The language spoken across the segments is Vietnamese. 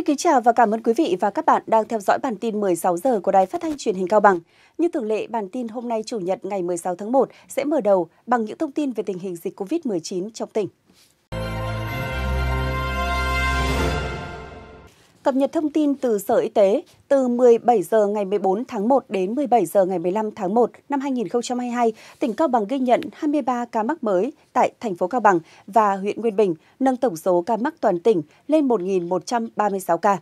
Xin kính chào và cảm ơn quý vị và các bạn đang theo dõi bản tin 16 giờ của Đài Phát thanh Truyền hình Cao Bằng. Như thường lệ, bản tin hôm nay Chủ nhật ngày 16 tháng 1 sẽ mở đầu bằng những thông tin về tình hình dịch COVID-19 trong tỉnh. Cập nhật thông tin từ Sở Y tế, từ 17 giờ ngày 14 tháng 1 đến 17 giờ ngày 15 tháng 1 năm 2022, tỉnh Cao Bằng ghi nhận 23 ca mắc mới tại thành phố Cao Bằng và huyện Nguyên Bình, nâng tổng số ca mắc toàn tỉnh lên 1.136 ca.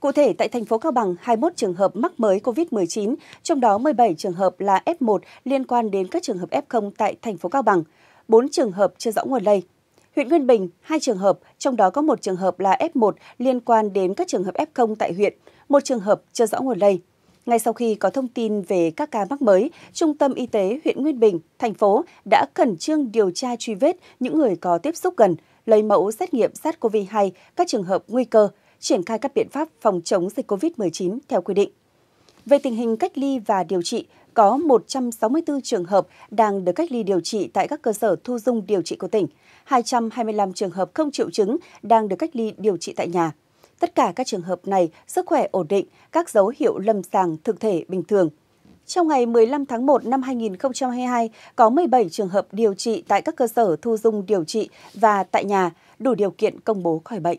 Cụ thể, tại thành phố Cao Bằng, 21 trường hợp mắc mới COVID-19, trong đó 17 trường hợp là F1 liên quan đến các trường hợp F0 tại thành phố Cao Bằng, 4 trường hợp chưa rõ nguồn lây. Huyện Nguyên Bình, hai trường hợp, trong đó có một trường hợp là F1 liên quan đến các trường hợp F0 tại huyện, một trường hợp chưa rõ nguồn lây. Ngay sau khi có thông tin về các ca mắc mới, Trung tâm Y tế huyện Nguyên Bình, thành phố đã khẩn trương điều tra truy vết những người có tiếp xúc gần, lấy mẫu xét nghiệm SARS-CoV-2 các trường hợp nguy cơ, triển khai các biện pháp phòng chống dịch COVID-19 theo quy định. Về tình hình cách ly và điều trị, có 164 trường hợp đang được cách ly điều trị tại các cơ sở thu dung điều trị của tỉnh, 225 trường hợp không triệu chứng đang được cách ly điều trị tại nhà. Tất cả các trường hợp này sức khỏe ổn định, các dấu hiệu lâm sàng thực thể bình thường. Trong ngày 15 tháng 1 năm 2022, có 17 trường hợp điều trị tại các cơ sở thu dung điều trị và tại nhà đủ điều kiện công bố khỏi bệnh.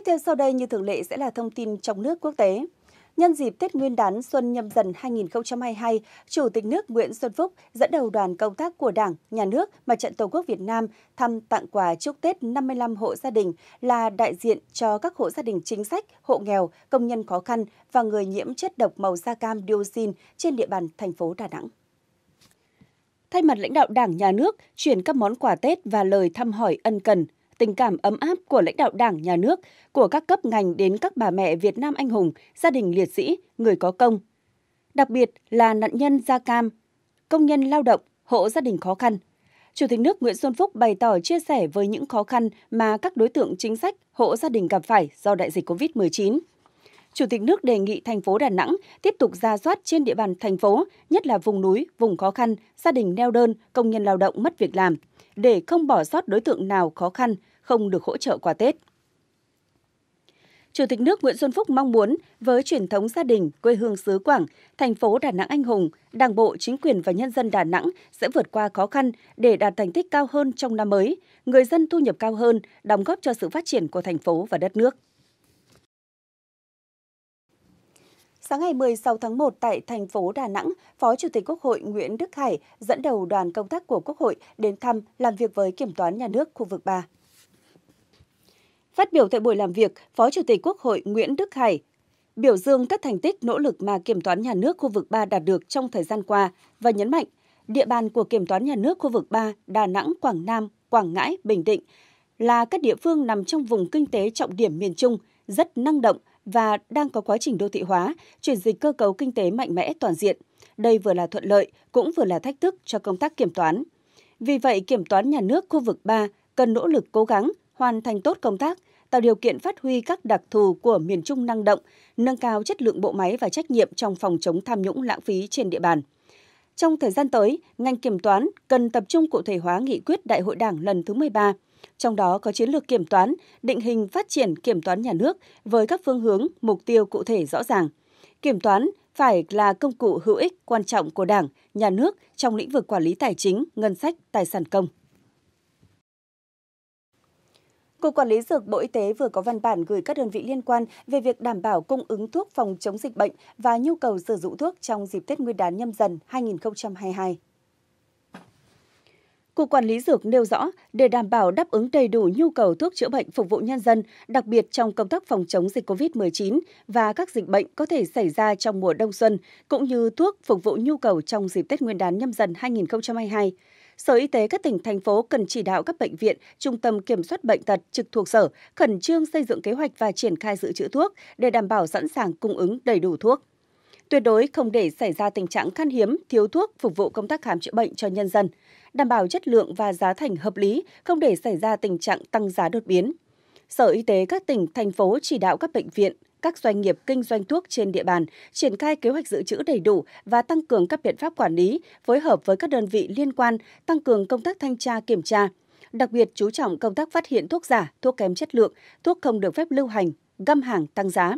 Tiếp theo sau đây như thường lệ sẽ là thông tin trong nước quốc tế. Nhân dịp Tết Nguyên đán xuân nhâm dần 2022, Chủ tịch nước Nguyễn Xuân Phúc dẫn đầu đoàn công tác của Đảng, Nhà nước, Mặt trận Tổ quốc Việt Nam thăm tặng quà chúc Tết 55 hộ gia đình là đại diện cho các hộ gia đình chính sách, hộ nghèo, công nhân khó khăn và người nhiễm chất độc màu da cam dioxin trên địa bàn thành phố Đà Nẵng thay mặt lãnh đạo Đảng, Nhà nước, chuyển các món quà Tết và lời thăm hỏi ân cần, tình cảm ấm áp của lãnh đạo Đảng, Nhà nước, của các cấp ngành đến các bà mẹ Việt Nam anh hùng, gia đình liệt sĩ, người có công. Đặc biệt là nạn nhân da cam, công nhân lao động, hộ gia đình khó khăn. Chủ tịch nước Nguyễn Xuân Phúc bày tỏ chia sẻ với những khó khăn mà các đối tượng chính sách, hộ gia đình gặp phải do đại dịch COVID-19. Chủ tịch nước đề nghị thành phố Đà Nẵng tiếp tục ra soát trên địa bàn thành phố, nhất là vùng núi, vùng khó khăn, gia đình neo đơn, công nhân lao động mất việc làm, để không bỏ sót đối tượng nào khó khăn, không được hỗ trợ quà Tết. Chủ tịch nước Nguyễn Xuân Phúc mong muốn với truyền thống gia đình quê hương xứ Quảng, thành phố Đà Nẵng anh hùng, Đảng bộ, chính quyền và nhân dân Đà Nẵng sẽ vượt qua khó khăn để đạt thành tích cao hơn trong năm mới, người dân thu nhập cao hơn, đóng góp cho sự phát triển của thành phố và đất nước. Sáng ngày 16 tháng 1 tại thành phố Đà Nẵng, Phó Chủ tịch Quốc hội Nguyễn Đức Hải dẫn đầu đoàn công tác của Quốc hội đến thăm làm việc với Kiểm toán Nhà nước khu vực 3. Phát biểu tại buổi làm việc, Phó Chủ tịch Quốc hội Nguyễn Đức Hải biểu dương các thành tích nỗ lực mà Kiểm toán nhà nước khu vực 3 đạt được trong thời gian qua và nhấn mạnh địa bàn của Kiểm toán nhà nước khu vực 3 Đà Nẵng, Quảng Nam, Quảng Ngãi, Bình Định là các địa phương nằm trong vùng kinh tế trọng điểm miền Trung, rất năng động và đang có quá trình đô thị hóa, chuyển dịch cơ cấu kinh tế mạnh mẽ toàn diện. Đây vừa là thuận lợi, cũng vừa là thách thức cho công tác kiểm toán. Vì vậy, kiểm toán nhà nước khu vực 3 cần nỗ lực cố gắng hoàn thành tốt công tác, tạo điều kiện phát huy các đặc thù của miền Trung năng động, nâng cao chất lượng bộ máy và trách nhiệm trong phòng chống tham nhũng lãng phí trên địa bàn. Trong thời gian tới, ngành kiểm toán cần tập trung cụ thể hóa nghị quyết Đại hội Đảng lần thứ 13, trong đó có chiến lược kiểm toán, định hình phát triển kiểm toán nhà nước với các phương hướng, mục tiêu cụ thể rõ ràng. Kiểm toán phải là công cụ hữu ích quan trọng của Đảng, nhà nước trong lĩnh vực quản lý tài chính, ngân sách, tài sản công. Cục Quản lý Dược Bộ Y tế vừa có văn bản gửi các đơn vị liên quan về việc đảm bảo cung ứng thuốc phòng chống dịch bệnh và nhu cầu sử dụng thuốc trong dịp Tết Nguyên đán nhâm dần 2022. Cục Quản lý Dược nêu rõ, để đảm bảo đáp ứng đầy đủ nhu cầu thuốc chữa bệnh phục vụ nhân dân, đặc biệt trong công tác phòng chống dịch COVID-19 và các dịch bệnh có thể xảy ra trong mùa đông xuân, cũng như thuốc phục vụ nhu cầu trong dịp Tết Nguyên đán nhâm dần 2022, Sở Y tế các tỉnh, thành phố cần chỉ đạo các bệnh viện, trung tâm kiểm soát bệnh tật trực thuộc sở khẩn trương xây dựng kế hoạch và triển khai dự trữ thuốc để đảm bảo sẵn sàng cung ứng đầy đủ thuốc. Tuyệt đối không để xảy ra tình trạng khan hiếm, thiếu thuốc phục vụ công tác khám chữa bệnh cho nhân dân, đảm bảo chất lượng và giá thành hợp lý, không để xảy ra tình trạng tăng giá đột biến. Sở Y tế các tỉnh, thành phố chỉ đạo các bệnh viện, các doanh nghiệp kinh doanh thuốc trên địa bàn triển khai kế hoạch dự trữ đầy đủ và tăng cường các biện pháp quản lý, phối hợp với các đơn vị liên quan, tăng cường công tác thanh tra kiểm tra, đặc biệt chú trọng công tác phát hiện thuốc giả, thuốc kém chất lượng, thuốc không được phép lưu hành, găm hàng tăng giá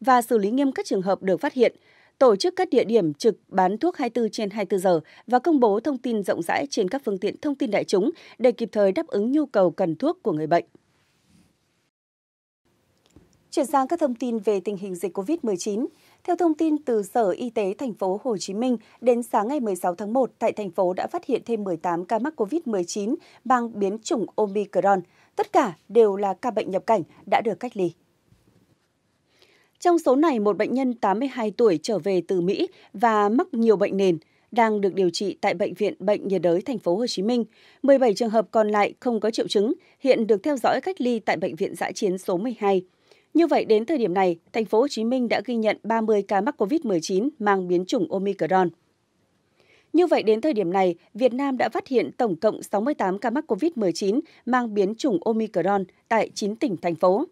và xử lý nghiêm các trường hợp được phát hiện, tổ chức các địa điểm trực bán thuốc 24 trên 24 giờ và công bố thông tin rộng rãi trên các phương tiện thông tin đại chúng để kịp thời đáp ứng nhu cầu cần thuốc của người bệnh. Chuyển sang các thông tin về tình hình dịch COVID-19. Theo thông tin từ Sở Y tế thành phố Hồ Chí Minh, đến sáng ngày 16 tháng 1 tại thành phố đã phát hiện thêm 18 ca mắc COVID-19 mang biến chủng Omicron. Tất cả đều là ca bệnh nhập cảnh đã được cách ly. Trong số này, một bệnh nhân 82 tuổi trở về từ Mỹ và mắc nhiều bệnh nền đang được điều trị tại bệnh viện Bệnh nhiệt đới thành phố Hồ Chí Minh. 17 trường hợp còn lại không có triệu chứng, hiện được theo dõi cách ly tại bệnh viện dã chiến số 12. Như vậy đến thời điểm này, thành phố Hồ Chí Minh đã ghi nhận 30 ca mắc COVID-19 mang biến chủng Omicron. Như vậy đến thời điểm này, Việt Nam đã phát hiện tổng cộng 68 ca mắc COVID-19 mang biến chủng Omicron tại 9 tỉnh thành phố.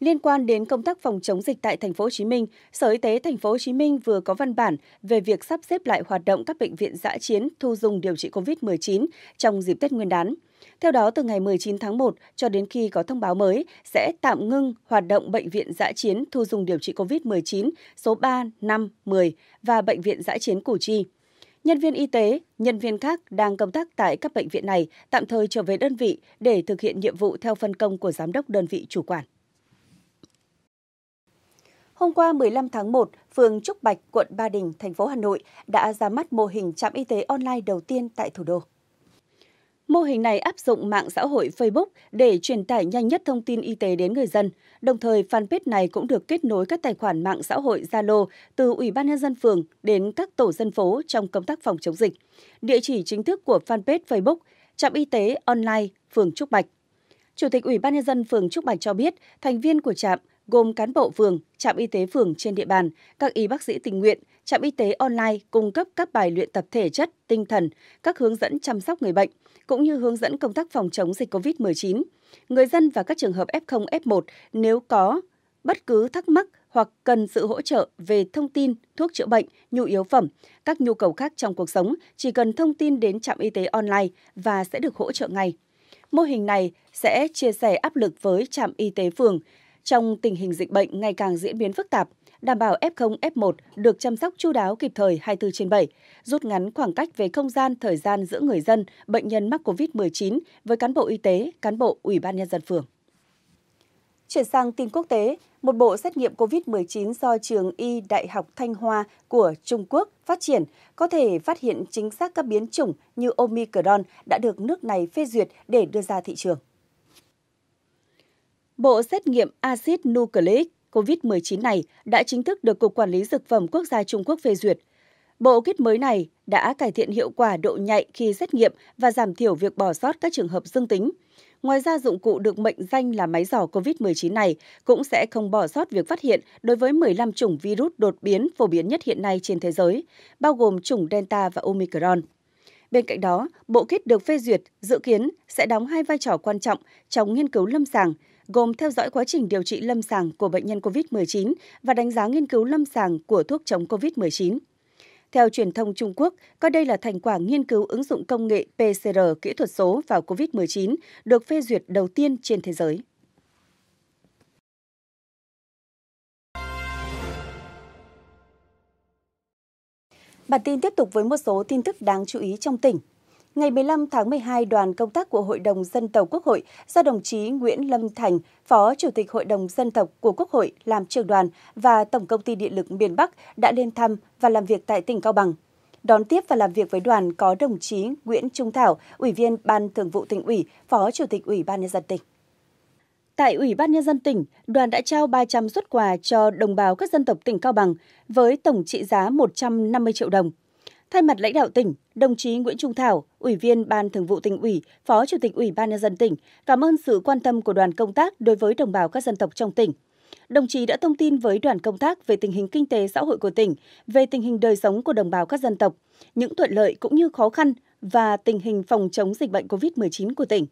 Liên quan đến công tác phòng chống dịch tại thành phố Hồ Chí Minh, Sở Y tế thành phố Hồ Chí Minh vừa có văn bản về việc sắp xếp lại hoạt động các bệnh viện dã chiến thu dung điều trị COVID-19 trong dịp Tết Nguyên đán. Theo đó, từ ngày 19 tháng 1 cho đến khi có thông báo mới, sẽ tạm ngưng hoạt động Bệnh viện giã chiến thu dung điều trị COVID-19 số 3, 5, 10 và Bệnh viện giã chiến Củ Chi. Nhân viên y tế, nhân viên khác đang công tác tại các bệnh viện này tạm thời trở về đơn vị để thực hiện nhiệm vụ theo phân công của giám đốc đơn vị chủ quản. Hôm qua 15 tháng 1, phường Trúc Bạch, quận Ba Đình, thành phố Hà Nội đã ra mắt mô hình trạm y tế online đầu tiên tại thủ đô. Mô hình này áp dụng mạng xã hội Facebook để truyền tải nhanh nhất thông tin y tế đến người dân. Đồng thời, fanpage này cũng được kết nối các tài khoản mạng xã hội Zalo từ Ủy ban nhân dân phường đến các tổ dân phố trong công tác phòng chống dịch. Địa chỉ chính thức của fanpage Facebook: Trạm y tế online phường Trúc Bạch. Chủ tịch Ủy ban nhân dân phường Trúc Bạch cho biết, thành viên của trạm gồm cán bộ phường, trạm y tế phường trên địa bàn, các y bác sĩ tình nguyện, trạm y tế online cung cấp các bài luyện tập thể chất, tinh thần, các hướng dẫn chăm sóc người bệnh, cũng như hướng dẫn công tác phòng chống dịch COVID-19. Người dân và các trường hợp F0, F1 nếu có bất cứ thắc mắc hoặc cần sự hỗ trợ về thông tin, thuốc chữa bệnh, nhu yếu phẩm, các nhu cầu khác trong cuộc sống, chỉ cần thông tin đến trạm y tế online và sẽ được hỗ trợ ngay. Mô hình này sẽ chia sẻ áp lực với trạm y tế phường, trong tình hình dịch bệnh ngày càng diễn biến phức tạp, đảm bảo F0, F1 được chăm sóc chu đáo kịp thời 24 trên 7, rút ngắn khoảng cách về không gian, thời gian giữa người dân, bệnh nhân mắc COVID-19 với cán bộ y tế, cán bộ Ủy ban Nhân dân phường. Chuyển sang tin quốc tế, một bộ xét nghiệm COVID-19 do trường Y Đại học Thanh Hoa của Trung Quốc phát triển có thể phát hiện chính xác các biến chủng như Omicron đã được nước này phê duyệt để đưa ra thị trường bộ xét nghiệm axit nucleic COVID-19 này đã chính thức được Cục Quản lý Dược phẩm Quốc gia Trung Quốc phê duyệt. Bộ kit mới này đã cải thiện hiệu quả độ nhạy khi xét nghiệm và giảm thiểu việc bỏ sót các trường hợp dương tính. Ngoài ra, dụng cụ được mệnh danh là máy dò COVID-19 này cũng sẽ không bỏ sót việc phát hiện đối với 15 chủng virus đột biến phổ biến nhất hiện nay trên thế giới, bao gồm chủng Delta và Omicron. Bên cạnh đó, bộ kit được phê duyệt dự kiến sẽ đóng hai vai trò quan trọng trong nghiên cứu lâm sàng – gồm theo dõi quá trình điều trị lâm sàng của bệnh nhân COVID-19 và đánh giá nghiên cứu lâm sàng của thuốc chống COVID-19. Theo truyền thông Trung Quốc, coi đây là thành quả nghiên cứu ứng dụng công nghệ PCR kỹ thuật số vào COVID-19 được phê duyệt đầu tiên trên thế giới. Bản tin tiếp tục với một số tin tức đáng chú ý trong tỉnh. Ngày 15 tháng 12, đoàn công tác của Hội đồng Dân tộc Quốc hội do đồng chí Nguyễn Lâm Thành, Phó Chủ tịch Hội đồng Dân tộc của Quốc hội làm trưởng đoàn và Tổng công ty Điện lực miền Bắc đã đến thăm và làm việc tại tỉnh Cao Bằng. Đón tiếp và làm việc với đoàn có đồng chí Nguyễn Trung Thảo, Ủy viên Ban Thường vụ tỉnh ủy, Phó Chủ tịch Ủy ban Nhân dân tỉnh. Tại Ủy ban Nhân dân tỉnh, đoàn đã trao 300 xuất quà cho đồng bào các dân tộc tỉnh Cao Bằng với tổng trị giá 150 triệu đồng. Thay mặt lãnh đạo tỉnh, đồng chí Nguyễn Trung Thảo, Ủy viên Ban Thường vụ tỉnh ủy, Phó Chủ tịch Ủy ban nhân dân tỉnh, cảm ơn sự quan tâm của đoàn công tác đối với đồng bào các dân tộc trong tỉnh. Đồng chí đã thông tin với đoàn công tác về tình hình kinh tế xã hội của tỉnh, về tình hình đời sống của đồng bào các dân tộc, những thuận lợi cũng như khó khăn và tình hình phòng chống dịch bệnh COVID-19 của tỉnh.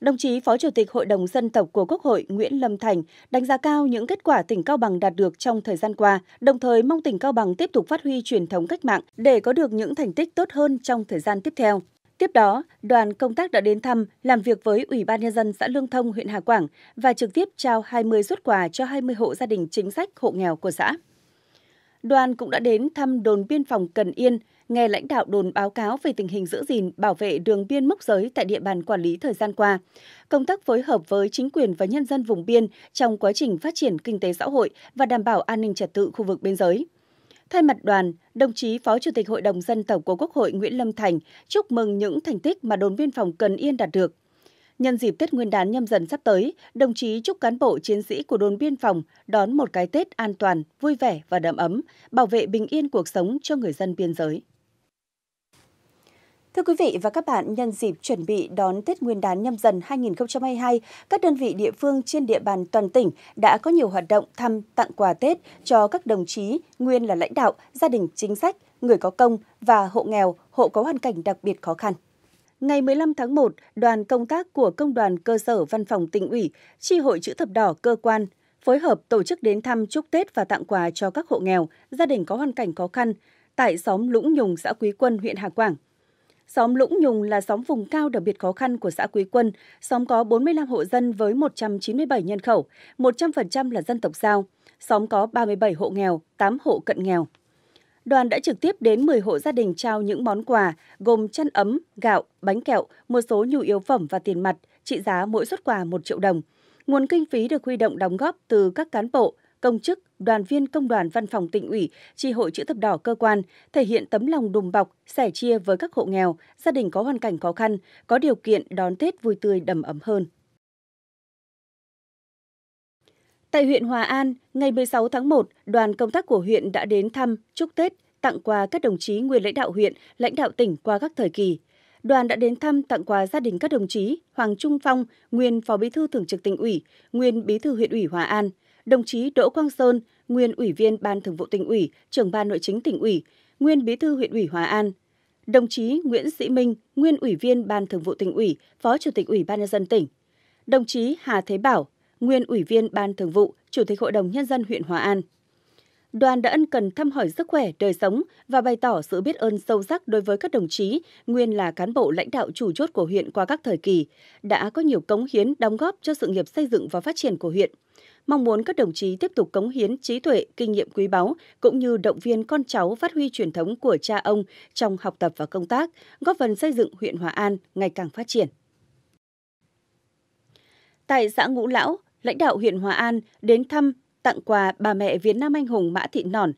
Đồng chí Phó Chủ tịch Hội đồng Dân tộc của Quốc hội Nguyễn Lâm Thành đánh giá cao những kết quả tỉnh Cao Bằng đạt được trong thời gian qua, đồng thời mong tỉnh Cao Bằng tiếp tục phát huy truyền thống cách mạng để có được những thành tích tốt hơn trong thời gian tiếp theo. Tiếp đó, đoàn công tác đã đến thăm, làm việc với Ủy ban Nhân dân xã Lương Thông, huyện Hà Quảng và trực tiếp trao 20 xuất quà cho 20 hộ gia đình chính sách hộ nghèo của xã. Đoàn cũng đã đến thăm đồn biên phòng Cần Yên, nghe lãnh đạo đồn báo cáo về tình hình giữ gìn, bảo vệ đường biên mốc giới tại địa bàn quản lý thời gian qua. Công tác phối hợp với chính quyền và nhân dân vùng biên trong quá trình phát triển kinh tế xã hội và đảm bảo an ninh trật tự khu vực biên giới. Thay mặt đoàn, đồng chí Phó Chủ tịch Hội đồng Dân tộc của Quốc hội Nguyễn Lâm Thành chúc mừng những thành tích mà đồn biên phòng Cần Yên đạt được. Nhân dịp Tết Nguyên đán nhâm dần sắp tới, đồng chí chúc cán bộ chiến sĩ của đồn biên phòng đón một cái Tết an toàn, vui vẻ và đầm ấm, bảo vệ bình yên cuộc sống cho người dân biên giới. Thưa quý vị và các bạn, nhân dịp chuẩn bị đón Tết Nguyên đán nhâm dần 2022, các đơn vị địa phương trên địa bàn toàn tỉnh đã có nhiều hoạt động thăm tặng quà Tết cho các đồng chí nguyên là lãnh đạo, gia đình chính sách, người có công và hộ nghèo, hộ có hoàn cảnh đặc biệt khó khăn. Ngày 15 tháng 1, đoàn công tác của Công đoàn Cơ sở Văn phòng tỉnh ủy, Tri hội chữ thập đỏ cơ quan, phối hợp tổ chức đến thăm chúc Tết và tặng quà cho các hộ nghèo, gia đình có hoàn cảnh khó khăn tại xóm Lũng Nhùng, xã Quý Quân, huyện Hà Quảng – Xóm Lũng Nhùng là xóm vùng cao đặc biệt khó khăn của xã Quý Quân. Xóm có 45 hộ dân với 197 nhân khẩu, 100% là dân tộc Giao. Xóm có 37 hộ nghèo, 8 hộ cận nghèo. Đoàn đã trực tiếp đến 10 hộ gia đình trao những món quà gồm chăn ấm, gạo, bánh kẹo, một số nhu yếu phẩm và tiền mặt, trị giá mỗi suất quà 1 triệu đồng. Nguồn kinh phí được huy động đóng góp từ các cán bộ, công chức, đoàn viên công đoàn văn phòng tỉnh ủy, tri hội chữ thập đỏ cơ quan, thể hiện tấm lòng đùm bọc, sẻ chia với các hộ nghèo, gia đình có hoàn cảnh khó khăn, có điều kiện đón Tết vui tươi đầm ấm hơn. Tại huyện Hòa An, ngày 16 tháng 1, đoàn công tác của huyện đã đến thăm, chúc Tết, tặng quà các đồng chí nguyên lãnh đạo huyện, lãnh đạo tỉnh qua các thời kỳ. Đoàn đã đến thăm tặng quà gia đình các đồng chí Hoàng Trung Phong, nguyên Phó Bí thư Thường trực tỉnh ủy, nguyên Bí thư huyện ủy Hòa An, đồng chí Đỗ Quang Sơn, nguyên Ủy viên Ban Thường vụ tỉnh ủy, trưởng Ban Nội chính tỉnh ủy, nguyên Bí thư huyện ủy Hòa An, đồng chí Nguyễn Sĩ Minh, nguyên Ủy viên Ban Thường vụ tỉnh ủy, Phó Chủ tịch Ủy ban nhân dân tỉnh, đồng chí Hà Thế Bảo, nguyên Ủy viên Ban Thường vụ, Chủ tịch Hội đồng nhân dân huyện Hòa An. Đoàn đã ân cần thăm hỏi sức khỏe, đời sống và bày tỏ sự biết ơn sâu sắc đối với các đồng chí nguyên là cán bộ lãnh đạo chủ chốt của huyện qua các thời kỳ, đã có nhiều cống hiến đóng góp cho sự nghiệp xây dựng và phát triển của huyện mong muốn các đồng chí tiếp tục cống hiến trí tuệ, kinh nghiệm quý báu cũng như động viên con cháu phát huy truyền thống của cha ông trong học tập và công tác, góp phần xây dựng huyện Hòa An ngày càng phát triển. Tại xã Ngũ Lão, lãnh đạo huyện Hòa An đến thăm tặng quà bà mẹ Việt Nam anh hùng Mã Thị Nòn.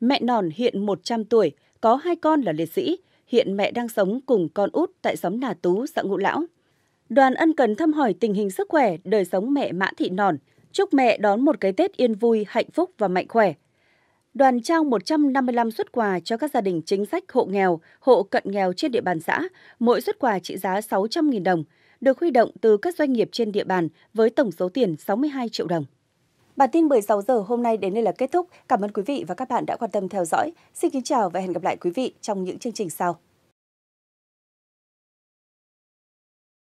Mẹ Nòn hiện 100 tuổi, có hai con là liệt sĩ, hiện mẹ đang sống cùng con út tại xóm Nà Tú, xã Ngũ Lão. Đoàn ân cần thăm hỏi tình hình sức khỏe, đời sống mẹ Mã Thị Nòn, chúc mẹ đón một cái Tết yên vui, hạnh phúc và mạnh khỏe. Đoàn trao 155 xuất quà cho các gia đình chính sách hộ nghèo, hộ cận nghèo trên địa bàn xã, mỗi xuất quà trị giá 600.000 đồng, được huy động từ các doanh nghiệp trên địa bàn với tổng số tiền 62 triệu đồng. Bản tin 16 giờ hôm nay đến đây là kết thúc. Cảm ơn quý vị và các bạn đã quan tâm theo dõi. Xin kính chào và hẹn gặp lại quý vị trong những chương trình sau.